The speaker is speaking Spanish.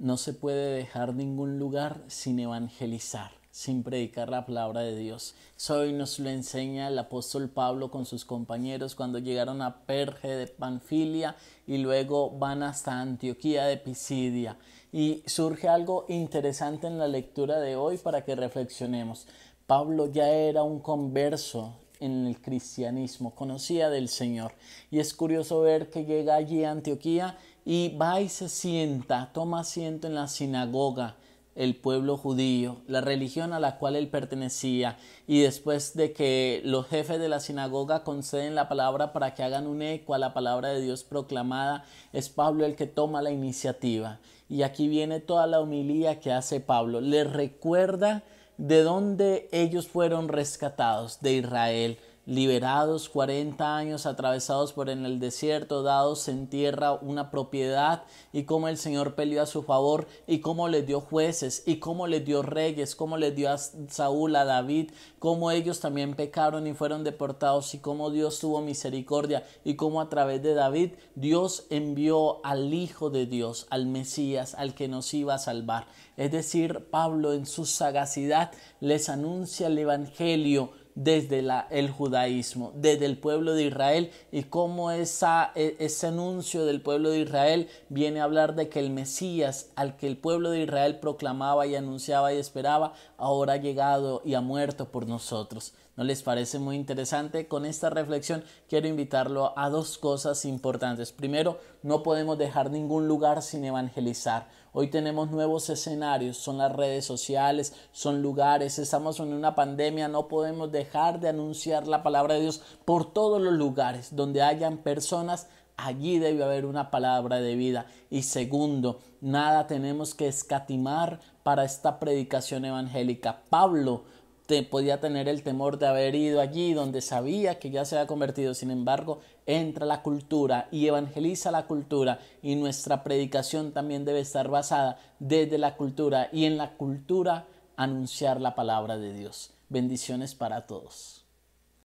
No se puede dejar ningún lugar sin evangelizar, sin predicar la palabra de Dios. hoy nos lo enseña el apóstol Pablo con sus compañeros cuando llegaron a Perge de Panfilia y luego van hasta Antioquía de Pisidia. Y surge algo interesante en la lectura de hoy para que reflexionemos. Pablo ya era un converso en el cristianismo, conocía del Señor. Y es curioso ver que llega allí a Antioquía y va y se sienta, toma asiento en la sinagoga el pueblo judío, la religión a la cual él pertenecía, y después de que los jefes de la sinagoga conceden la palabra para que hagan un eco a la palabra de Dios proclamada, es Pablo el que toma la iniciativa. Y aquí viene toda la homilía que hace Pablo. Le recuerda de donde ellos fueron rescatados, de Israel liberados 40 años, atravesados por en el desierto, dados en tierra una propiedad, y cómo el Señor peleó a su favor, y cómo les dio jueces, y cómo les dio reyes, cómo les dio a Saúl, a David, cómo ellos también pecaron y fueron deportados, y cómo Dios tuvo misericordia, y cómo a través de David Dios envió al Hijo de Dios, al Mesías, al que nos iba a salvar. Es decir, Pablo en su sagacidad les anuncia el Evangelio desde el judaísmo, desde el pueblo de Israel y cómo esa, e, ese anuncio del pueblo de Israel viene a hablar de que el Mesías al que el pueblo de Israel proclamaba y anunciaba y esperaba, ahora ha llegado y ha muerto por nosotros. ¿No les parece muy interesante? Con esta reflexión quiero invitarlo a dos cosas importantes. Primero, no podemos dejar ningún lugar sin evangelizar. Hoy tenemos nuevos escenarios, son las redes sociales, son lugares, estamos en una pandemia, no podemos dejar dejar de anunciar la palabra de Dios por todos los lugares donde hayan personas. Allí debe haber una palabra de vida. Y segundo, nada tenemos que escatimar para esta predicación evangélica. Pablo te podía tener el temor de haber ido allí donde sabía que ya se había convertido. Sin embargo, entra la cultura y evangeliza la cultura y nuestra predicación también debe estar basada desde la cultura y en la cultura anunciar la palabra de Dios. Bendiciones para todos.